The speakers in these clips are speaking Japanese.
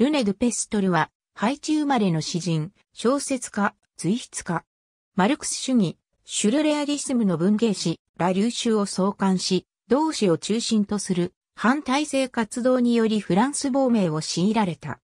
ルネ・ドゥ・ペストルは、ハイチ生まれの詩人、小説家、随筆家。マルクス主義、シュルレアリスムの文芸誌、ラ・リューシュを創刊し、同志を中心とする反体制活動によりフランス亡命を強いられた。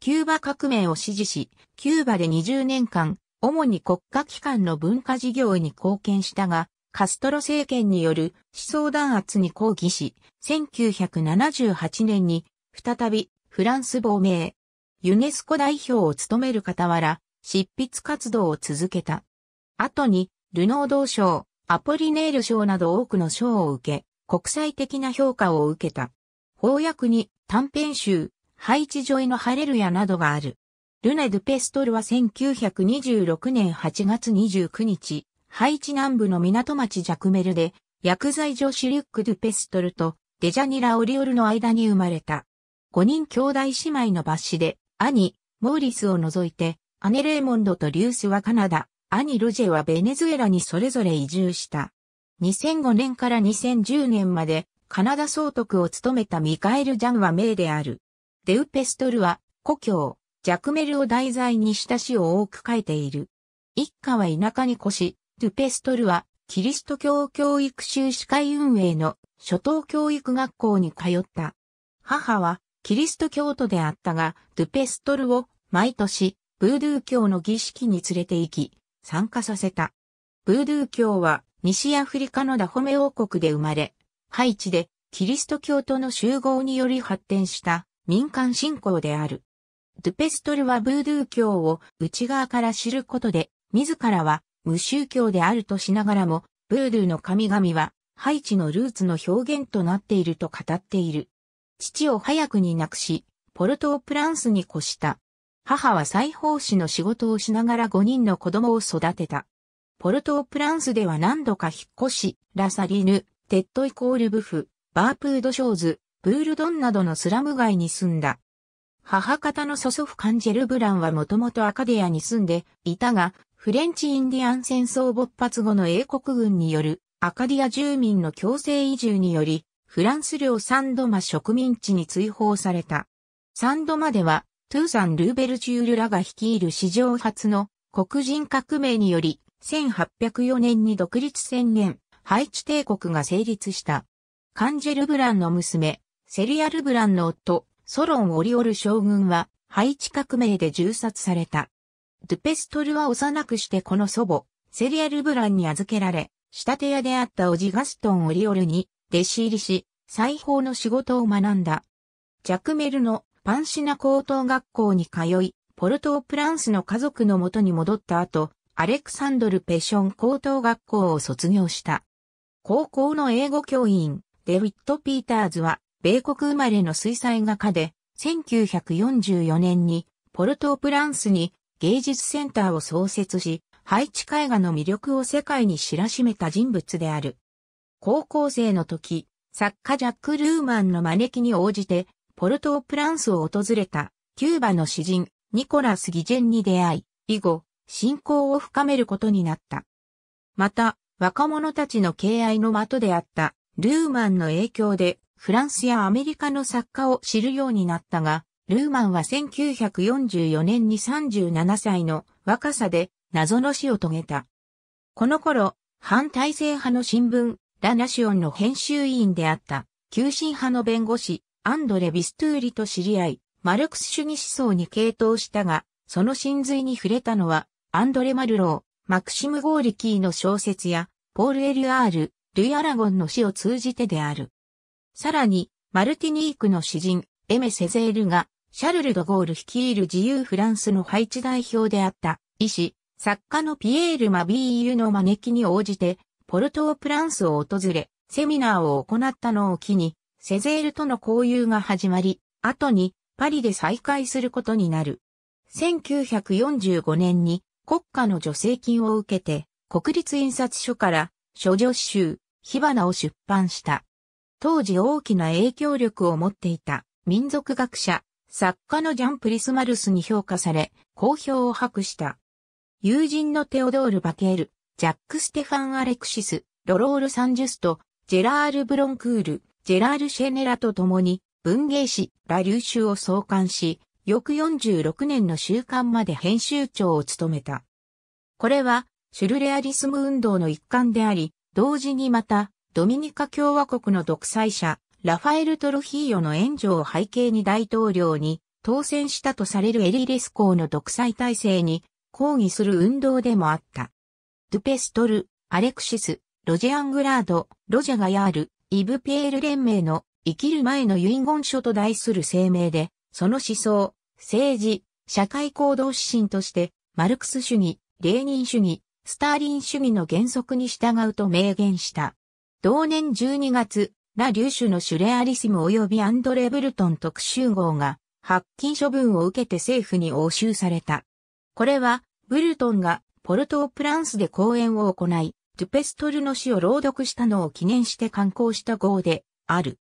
キューバ革命を支持し、キューバで20年間、主に国家機関の文化事業に貢献したが、カストロ政権による思想弾圧に抗議し、1978年に再びフランス亡命。ユネスコ代表を務める傍ら、執筆活動を続けた。後に、ルノード賞、アポリネール賞など多くの賞を受け、国際的な評価を受けた。翻訳に短編集、ハイチジョイのハレルヤなどがある。ルネ・ドゥ・ペストルは1926年8月29日、ハイチ南部の港町ジャクメルで、薬剤女子リュック・ドゥ・ペストルとデジャニラ・オリオルの間に生まれた。5人兄弟姉妹の抜子で、兄、モーリスを除いて、姉レーモンドとリュースはカナダ、兄ロジェはベネズエラにそれぞれ移住した。2005年から2010年まで、カナダ総督を務めたミカエル・ジャンは名である。デウペストルは、故郷、ジャクメルを題材にした詩を多く書いている。一家は田舎に越し、デュペストルは、キリスト教教育修士会運営の初等教育学校に通った。母は、キリスト教徒であったが、ドゥペストルを毎年、ブードゥー教の儀式に連れて行き、参加させた。ブードゥー教は西アフリカのダホメ王国で生まれ、ハイチでキリスト教徒の集合により発展した民間信仰である。ドゥペストルはブードゥー教を内側から知ることで、自らは無宗教であるとしながらも、ブードゥーの神々はハイチのルーツの表現となっていると語っている。父を早くに亡くし、ポルトープランスに越した。母は裁縫師の仕事をしながら5人の子供を育てた。ポルトープランスでは何度か引っ越し、ラサリヌ、テッドイコールブフ、バープードショーズ、ブールドンなどのスラム街に住んだ。母方の祖祖父カンジェル・ブランはもともとアカディアに住んでいたが、フレンチ・インディアン戦争勃発後の英国軍によるアカディア住民の強制移住により、フランス領サンドマ植民地に追放された。サンドマでは、トゥーサン・ルーベルチュールらが率いる史上初の黒人革命により、1804年に独立宣言、ハイチ帝国が成立した。カンジェル・ブランの娘、セリア・ル・ブランの夫、ソロン・オリオル将軍は、ハイチ革命で銃殺された。ドゥペストルは幼くしてこの祖母、セリアル・ブランに預けられ、仕立て屋であったオジガストン・オリオルに弟子入りし、裁縫の仕事を学んだ。ジャクメルのパンシナ高等学校に通い、ポルトープランスの家族の元に戻った後、アレクサンドル・ペション高等学校を卒業した。高校の英語教員、デビット・ピーターズは、米国生まれの水彩画家で、1944年にポルトープランスに芸術センターを創設し、配置絵画の魅力を世界に知らしめた人物である。高校生の時、作家ジャック・ルーマンの招きに応じて、ポルトープランスを訪れた、キューバの詩人、ニコラス・ギジェンに出会い、以後、信仰を深めることになった。また、若者たちの敬愛の的であった、ルーマンの影響で、フランスやアメリカの作家を知るようになったが、ルーマンは1944年に37歳の若さで謎の死を遂げた。この頃、反体制派の新聞、ラナシオンの編集委員であった、急進派の弁護士、アンドレ・ビストゥーリと知り合い、マルクス主義思想に傾倒したが、その真髄に触れたのは、アンドレ・マルロー、マクシム・ゴーリキーの小説や、ポール・エリュアール、ルイ・アラゴンの詩を通じてである。さらに、マルティニークの詩人、エメ・セゼールが、シャルル・ド・ゴール率いる自由フランスの配置代表であった、医師、作家のピエール・マビーユの招きに応じて、ポルトープランスを訪れ、セミナーを行ったのを機に、セゼールとの交友が始まり、後にパリで再会することになる。1945年に国家の助成金を受けて、国立印刷所から諸女集、火花を出版した。当時大きな影響力を持っていた民族学者、作家のジャン・プリスマルスに評価され、好評を博した。友人のテオドール・バケール、ジャック・ステファン・アレクシス、ロロール・サンジュスト、ジェラール・ブロンクール、ジェラール・シェネラと共に、文芸誌、ラ・リューシュを創刊し、翌46年の週刊まで編集長を務めた。これは、シュルレアリスム運動の一環であり、同時にまた、ドミニカ共和国の独裁者、ラファエル・トロヒーヨの援助を背景に大統領に当選したとされるエリレス公の独裁体制に抗議する運動でもあった。ドゥペストル、アレクシス、ロジアングラード、ロジャガヤール、イブピエール連盟の生きる前の遺言書と題する声明で、その思想、政治、社会行動指針として、マルクス主義、レーニン主義、スターリン主義の原則に従うと明言した。同年12月、ラ・リューシュのシュレアリスム及びアンドレ・ブルトン特集号が発禁処分を受けて政府に押収された。これは、ブルトンがポルトープランスで講演を行い、ドゥペストルの詩を朗読したのを記念して刊行した号である。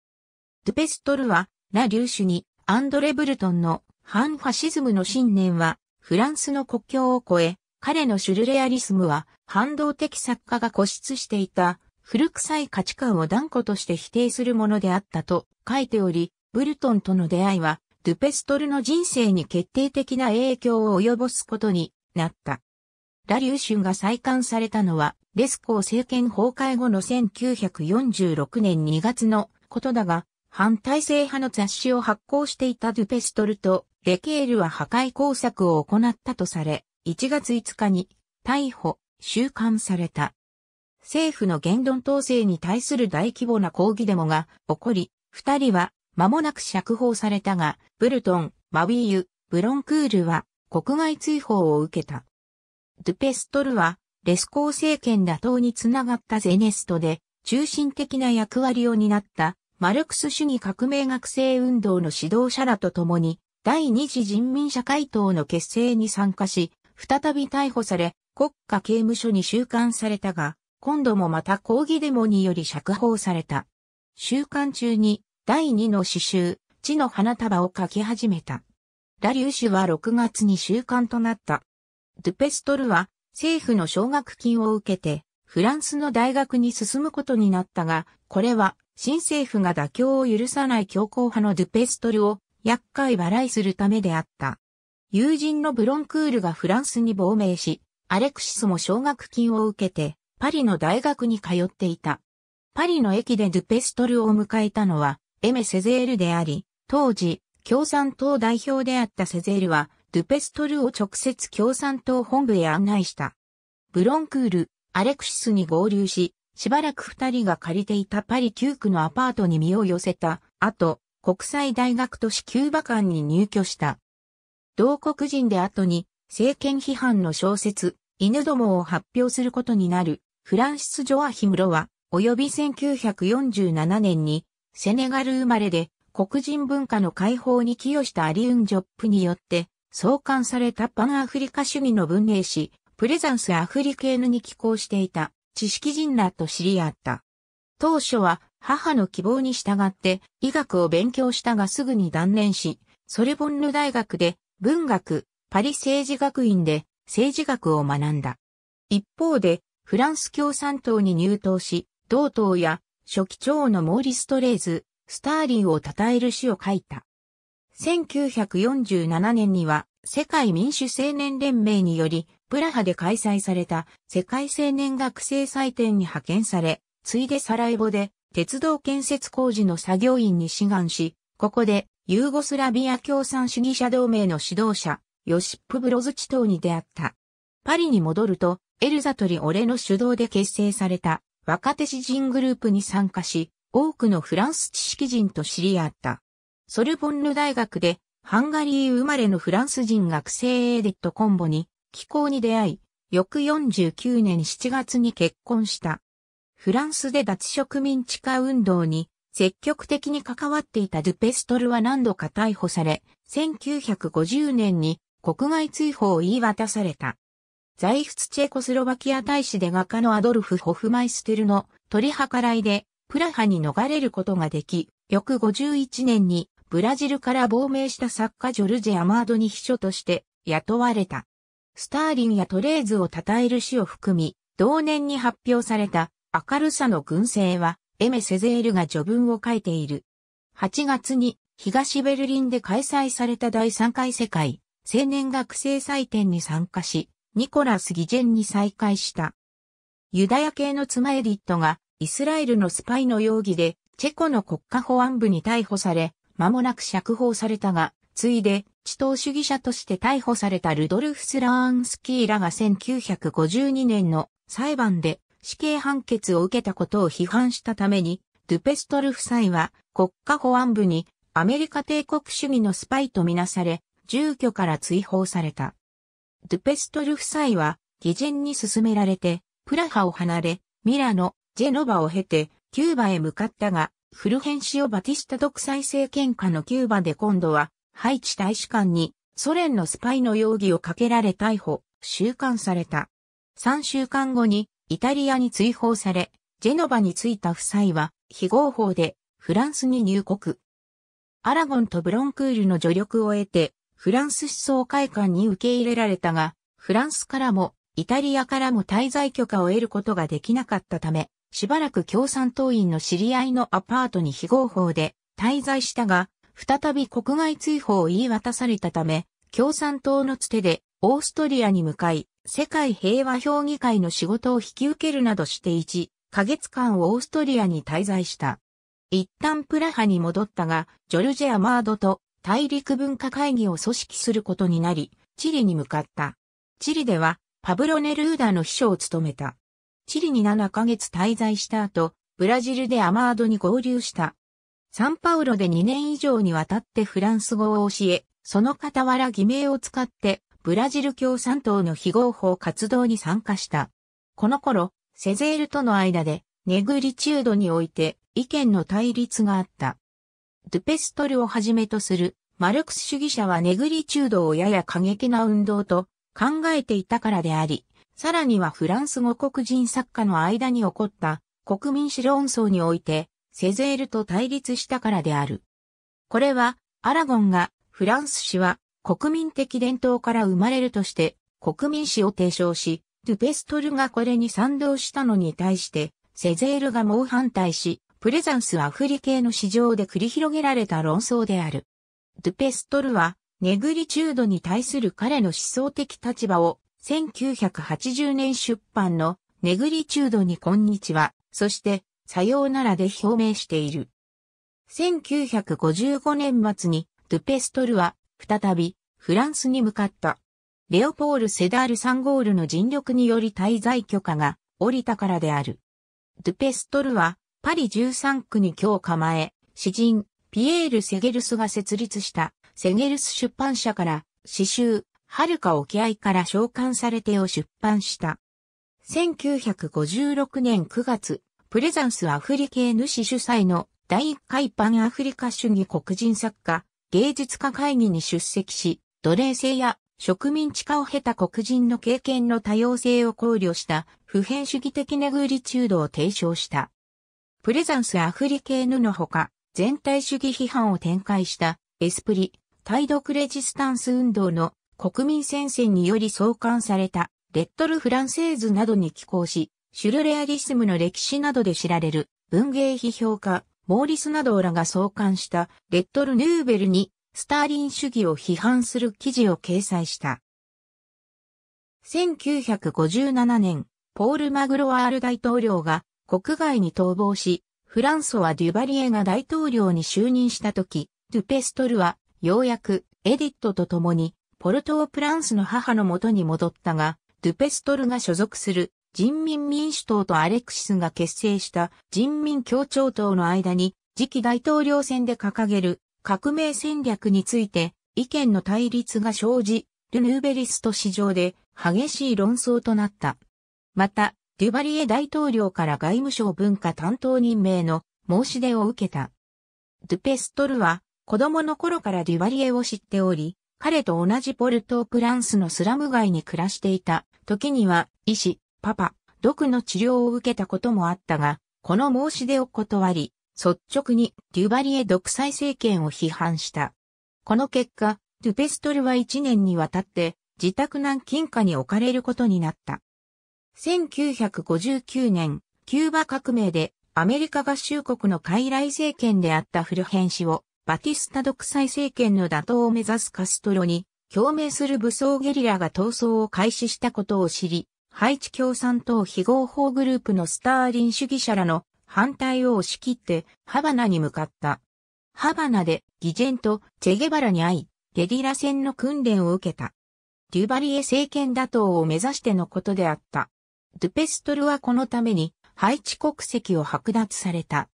ドゥペストルは、ラ・リューシュに、アンドレ・ブルトンの反ファシズムの信念は、フランスの国境を越え、彼のシュルレアリスムは、反動的作家が固執していた、古臭い価値観を断固として否定するものであったと書いており、ブルトンとの出会いは、ドゥペストルの人生に決定的な影響を及ぼすことになった。ラリューシュが再刊されたのは、レスコー政権崩壊後の1946年2月のことだが、反体制派の雑誌を発行していたドゥペストルとレケールは破壊工作を行ったとされ、1月5日に逮捕、収監された。政府の言論統制に対する大規模な抗議デモが起こり、二人は間もなく釈放されたが、ブルトン、マウィーユ、ブロンクールは国外追放を受けた。ドゥペストルは、レスコー政権打倒につながったゼネストで、中心的な役割を担った、マルクス主義革命学生運動の指導者らと共に、第二次人民社会党の結成に参加し、再び逮捕され、国家刑務所に収監されたが、今度もまた抗議デモにより釈放された。収監中に、第二の詩集、地の花束を書き始めた。ラリュー氏は6月に収監となった。ドゥペストルは政府の奨学金を受けてフランスの大学に進むことになったが、これは新政府が妥協を許さない強硬派のドゥペストルを厄介払いするためであった。友人のブロンクールがフランスに亡命し、アレクシスも奨学金を受けてパリの大学に通っていた。パリの駅でドゥペストルを迎えたのはエメ・セゼールであり、当時共産党代表であったセゼールはドゥペストルを直接共産党本部へ案内した。ブロンクール、アレクシスに合流し、しばらく二人が借りていたパリ9区のアパートに身を寄せた後、国際大学都市キューバ館に入居した。同国人で後に政権批判の小説、犬どもを発表することになるフランシス・ジョアヒムロは、及び1947年にセネガル生まれで黒人文化の解放に寄与したアリウン・ジョップによって創刊されたパンアフリカ主義の文明誌、プレザンスアフリケーヌに寄稿していた知識人らと知り合った。当初は母の希望に従って医学を勉強したがすぐに断念し、ソレボンヌ大学で文学、パリ政治学院で政治学を学んだ。一方で、フランス共産党に入党し、同党や初期長のモーリス・トレーズ、スターリンを称える詩を書いた。1947年には世界民主青年連盟により、プラハで開催された世界青年学生祭典に派遣され、ついでサラエボで鉄道建設工事の作業員に志願し、ここでユーゴスラビア共産主義者同盟の指導者、ヨシップ・ブロズチ等に出会った。パリに戻ると、エルザトリ・オレの主導で結成された若手詩人グループに参加し、多くのフランス知識人と知り合った。ソルボンヌ大学でハンガリー生まれのフランス人学生エディット・コンボに気候に出会い、翌49年7月に結婚した。フランスで脱植民地化運動に積極的に関わっていたドゥペストルは何度か逮捕され、1950年に国外追放を言い渡された。在仏チェコスロバキア大使で画家のアドルフ・ホフマイステルの取り計らいでプラハに逃れることができ、翌51年にブラジルから亡命した作家ジョルジェ・アマードに秘書として雇われた。スターリンやトレーズを称える詩を含み、同年に発表された明るさの群生は、エメ・セゼールが序文を書いている。8月に東ベルリンで開催された第3回世界青年学生祭典に参加し、ニコラス・ギジェンに再会した。ユダヤ系の妻エディットがイスラエルのスパイの容疑でチェコの国家保安部に逮捕され、間もなく釈放されたが、ついで、地頭主義者として逮捕されたルドルフス・ラーンスキーらが1952年の裁判で死刑判決を受けたことを批判したために、ドゥペストル夫妻は国家保安部にアメリカ帝国主義のスパイとみなされ、住居から追放された。ドゥペストル夫妻は偽善に進められて、プラハを離れ、ミラノ、ジェノバを経て、キューバへ向かったが、フルヘンシオ・バティスタ独裁政権下のキューバで今度は、ハイチ大使館にソ連のスパイの容疑をかけられ逮捕、収監された。3週間後にイタリアに追放され、ジェノバに着いた夫妻は非合法でフランスに入国。アラゴンとブロンクールの助力を得て、フランス思想会館に受け入れられたが、フランスからもイタリアからも滞在許可を得ることができなかったため、しばらく共産党員の知り合いのアパートに非合法で滞在したが、再び国外追放を言い渡されたため、共産党のつてでオーストリアに向かい、世界平和評議会の仕事を引き受けるなどして1ヶ月間オーストリアに滞在した。一旦プラハに戻ったが、ジョルジェ・アマードと大陸文化会議を組織することになり、チリに向かった。チリでは、パブロ・ネルーダの秘書を務めた。チリに7ヶ月滞在した後、ブラジルでアマードに合流した。サンパウロで2年以上にわたってフランス語を教え、その傍ら偽名を使って、ブラジル共産党の非合法活動に参加した。この頃、セゼールとの間で、ネグリチュードにおいて意見の対立があった。ドゥペストルをはじめとするマルクス主義者はネグリチュードをやや過激な運動と考えていたからであり、さらにはフランス語黒人作家の間に起こった国民史論争において、セゼールと対立したからである。これは、アラゴンが、フランス史は国民的伝統から生まれるとして、国民史を提唱し、ドゥペストルがこれに賛同したのに対して、セゼールが猛反対し、プレザンスアフリ系の市場で繰り広げられた論争である。ドゥペストルは、ネグリチュードに対する彼の思想的立場を1980年出版のネグリチュードにこんにちは、そして、さようならで表明している。1955年末に、ドゥペストルは、再び、フランスに向かった。レオポール・セダール・サンゴールの尽力により滞在許可が降りたからである。ドゥペストルは、パリ13区に今日構え、詩人、ピエール・セゲルスが設立した、セゲルス出版社から、詩集、遥か沖合から召喚されてを出版した。1956年9月、プレザンスアフリケーヌ主催の第1回パンアフリカ主義黒人作家、芸術家会議に出席し、奴隷制や植民地化を経た黒人の経験の多様性を考慮した普遍主義的ネグリチュードを提唱した。プレザンスアフリケーヌのほか、全体主義批判を展開したエスプリ、タイドクレジスタンス運動の国民戦線により創刊された、レッドル・フランセーズなどに寄稿し、シュルレアリスムの歴史などで知られる文芸批評家、モーリスなどらが創刊したレッドル・ヌーベルにスターリン主義を批判する記事を掲載した。1957年、ポール・マグロワール大統領が国外に逃亡し、フランソワ・デュバリエが大統領に就任した時、ドゥペストルはようやくエディットと共にポルトープランスの母のもとに戻ったが、ドゥペストルが所属する人民民主党とアレクシスが結成した人民協調党の間に次期大統領選で掲げる革命戦略について意見の対立が生じ、ルヌーベリスト市場で激しい論争となった。また、デュバリエ大統領から外務省文化担当任命の申し出を受けた。ドゥペストルは子供の頃からデュバリエを知っており、彼と同じポルトープランスのスラム街に暮らしていた、時には、医師、パパ、毒の治療を受けたこともあったが、この申し出を断り、率直にデュバリエ独裁政権を批判した。この結果、デゥペストルは1年にわたって自宅南近下に置かれることになった。1959年、キューバ革命でアメリカ合衆国の傀儡政権であったフルヘン氏をバティスタ独裁政権の打倒を目指すカストロに、共鳴する武装ゲリラが闘争を開始したことを知り、ハイチ共産党非合法グループのスターリン主義者らの反対を押し切ってハバナに向かった。ハバナでギジェンとチェゲバラに会い、ゲリラ戦の訓練を受けた。デュバリエ政権打倒を目指してのことであった。ドゥペストルはこのためにハイチ国籍を剥奪された。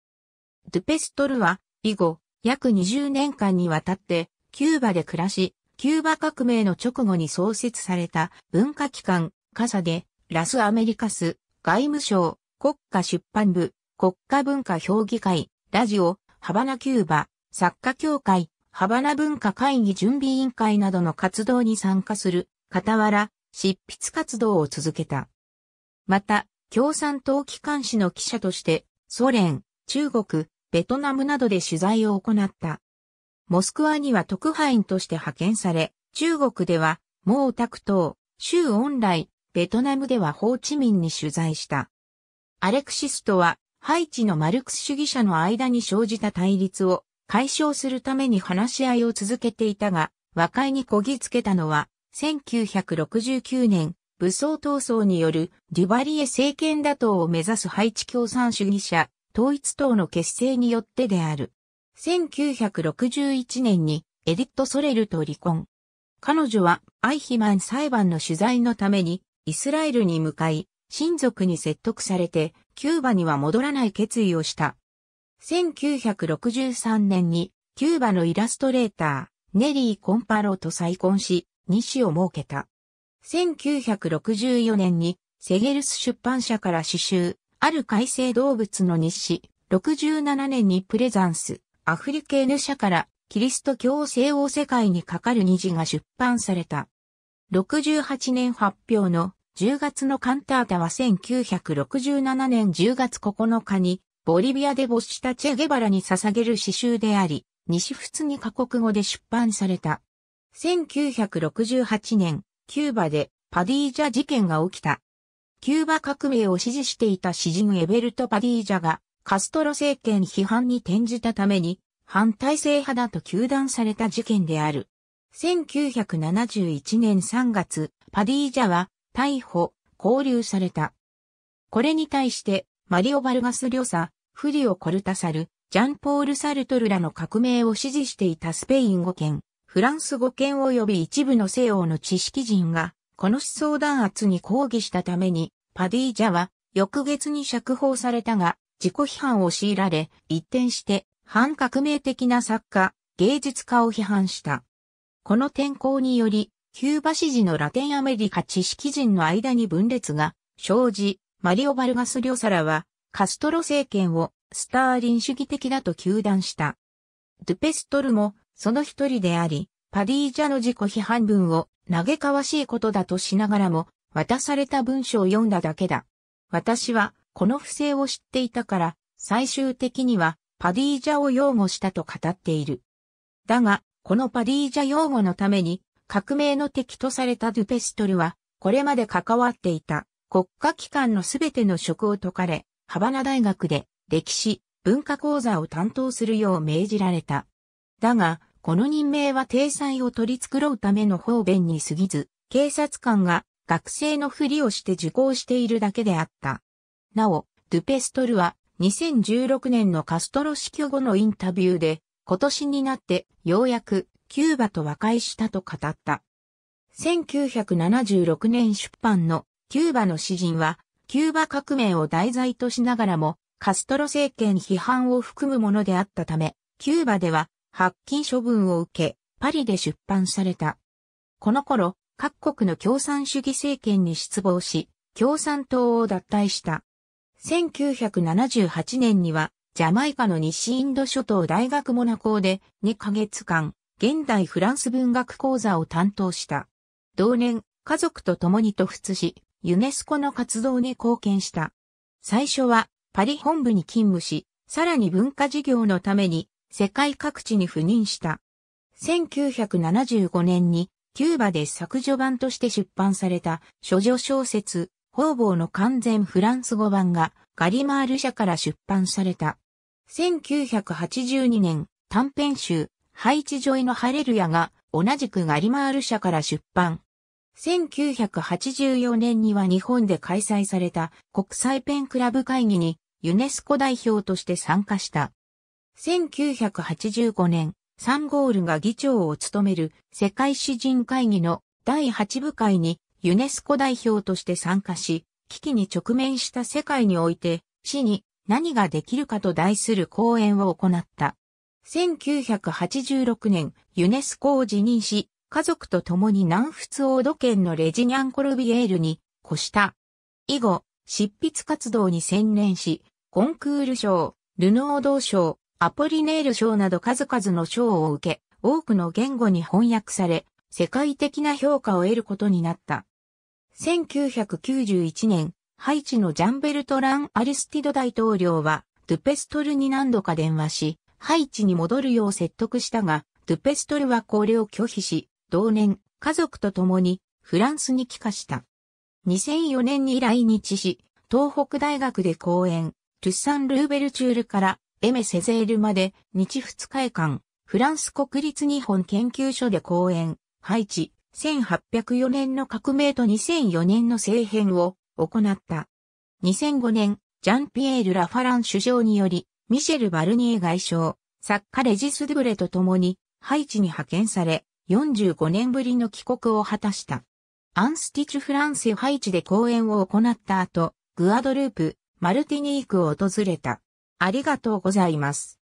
ドゥペストルは以後、約20年間にわたって、キューバで暮らし、キューバ革命の直後に創設された文化機関、カサで、ラスアメリカス、外務省、国家出版部、国家文化評議会、ラジオ、ハバナキューバ、作家協会、ハバナ文化会議準備委員会などの活動に参加する、傍ら、執筆活動を続けた。また、共産党機関紙の記者として、ソ連、中国、ベトナムなどで取材を行った。モスクワには特派員として派遣され、中国では、毛沢東、周恩来、ベトナムではホーチミンに取材した。アレクシスとは、ハイチのマルクス主義者の間に生じた対立を解消するために話し合いを続けていたが、和解にこぎつけたのは、1969年、武装闘争によるデュバリエ政権打倒を目指すハイチ共産主義者、統一党の結成によってである。1961年にエディット・ソレルと離婚。彼女はアイヒマン裁判の取材のためにイスラエルに向かい、親族に説得されてキューバには戻らない決意をした。1963年にキューバのイラストレーター、ネリー・コンパロと再婚し、二子を設けた。1964年にセゲルス出版社から詩集、ある海生動物の日誌、67年にプレザンス、アフリケーヌ社からキリスト教西欧世界にかかる虹が出版された。68年発表の10月のカンタータは1967年10月9日にボリビアで没したチェゲバラに捧げる詩集であり、西仏に過国語で出版された。1968年、キューバでパディージャ事件が起きた。キューバ革命を支持していた詩人エベルト・パディージャが、カストロ政権批判に転じたために、反体制派だと糾弾された事件である。1971年3月、パディージャは逮捕、拘留された。これに対して、マリオ・バルガス・リョサ、フリオ・コルタサル、ジャンポール・サルトルらの革命を支持していたスペイン語圏、フランス語圏及び一部の西欧の知識人が、この思想弾圧に抗議したために、パディージャは翌月に釈放されたが、自己批判を強いられ、一転して反革命的な作家、芸術家を批判した。この天候により、キューバ支持のラテンアメリカ知識人の間に分裂が生じ、マリオ・バルガス・リョサラは、カストロ政権をスターリン主義的だと糾弾した。ドゥペストルもその一人であり、パディージャの自己批判文を嘆かわしいことだとしながらも、渡された文章を読んだだけだ。私は、この不正を知っていたから、最終的には、パディージャを擁護したと語っている。だが、このパディージャ擁護のために、革命の敵とされたドゥペストルは、これまで関わっていた国家機関のすべての職を解かれ、ハバナ大学で歴史、文化講座を担当するよう命じられた。だが、この任命は体裁を取り繕うための方便に過ぎず、警察官が学生のふりをして受講しているだけであった。なお、ドゥペストルは2016年のカストロ死去後のインタビューで、今年になってようやくキューバと和解したと語った。1976年出版のキューバの詩人は、キューバ革命を題材としながらも、カストロ政権批判を含むものであったため、キューバでは発禁処分を受け、パリで出版された。この頃、各国の共産主義政権に失望し、共産党を脱退した。1978年には、ジャマイカの西インド諸島大学モナコーで2ヶ月間、現代フランス文学講座を担当した。同年、家族と共に突出し、ユネスコの活動に貢献した。最初は、パリ本部に勤務し、さらに文化事業のために、世界各地に赴任した。1975年にキューバで削除版として出版された諸女小説、方々の完全フランス語版がガリマール社から出版された。1982年、短編集、ハイチジョイのハレルヤが同じくガリマール社から出版。1984年には日本で開催された国際ペンクラブ会議にユネスコ代表として参加した。1985年、サンゴールが議長を務める世界詩人会議の第8部会にユネスコ代表として参加し、危機に直面した世界において、死に何ができるかと題する講演を行った。1986年、ユネスコを辞任し、家族と共に南仏王土県のレジニャンコルビエールに越した。以後、執筆活動に専念し、コンクール賞、ルノード賞、アポリネール賞など数々の賞を受け、多くの言語に翻訳され、世界的な評価を得ることになった。1991年、ハイチのジャンベルトラン・アリスティド大統領は、ドゥペストルに何度か電話し、ハイチに戻るよう説得したが、ドゥペストルはこれを拒否し、同年、家族と共にフランスに帰化した。2004年に来日し、東北大学で講演、ルッサン・ルーベルチュールからエメ・セゼールまで日二日間、フランス国立日本研究所で講演、配置、1804年の革命と2004年の政変を行った。2005年、ジャンピエール・ラファラン首相により、ミシェル・バルニエ外相、作家レジス・ドゥブレと共に、ハイチに派遣され、45年ぶりの帰国を果たした。アンスティチュ・フランセ・ハイチで講演を行った後、グアドループ、マルティニークを訪れた。ありがとうございます。